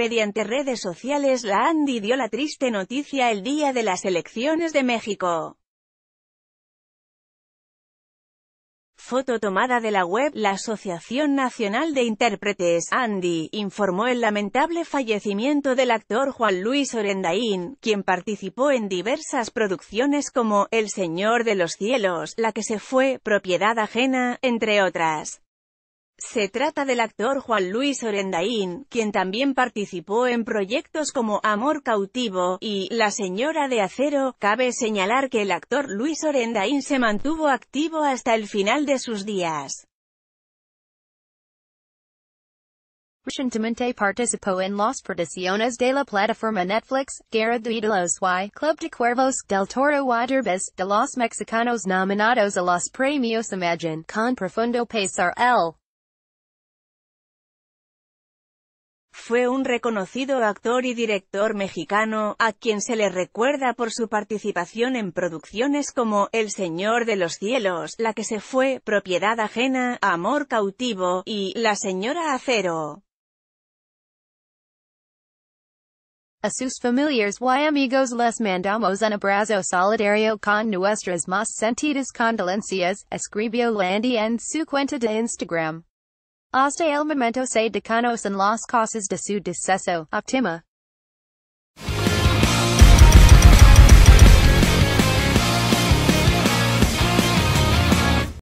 mediante redes sociales la Andy dio la triste noticia el día de las elecciones de México. Foto tomada de la web La Asociación Nacional de Intérpretes, Andy, informó el lamentable fallecimiento del actor Juan Luis Orendaín, quien participó en diversas producciones como El Señor de los Cielos, La que se fue, Propiedad Ajena, entre otras. Se trata del actor Juan Luis Orendain, quien también participó en proyectos como Amor cautivo y La señora de acero. Cabe señalar que el actor Luis Orendain se mantuvo activo hasta el final de sus días. Recientemente participó en las producciones de la plataforma Netflix, Guerra de Ídolos y Club de Cuervos del Toro y Derbez, de los mexicanos nominados a los premios Imagine, con profundo pesar el fue un reconocido actor y director mexicano, a quien se le recuerda por su participación en producciones como El Señor de los Cielos, La que se fue, Propiedad ajena, Amor cautivo, y La señora Acero. a sus familiares y amigos les mandamos un abrazo solidario con nuestras más sentidas condolencias, escribió Landy en su cuenta de Instagram. Hasta el momento se decanos en las causas de su deceso, optima.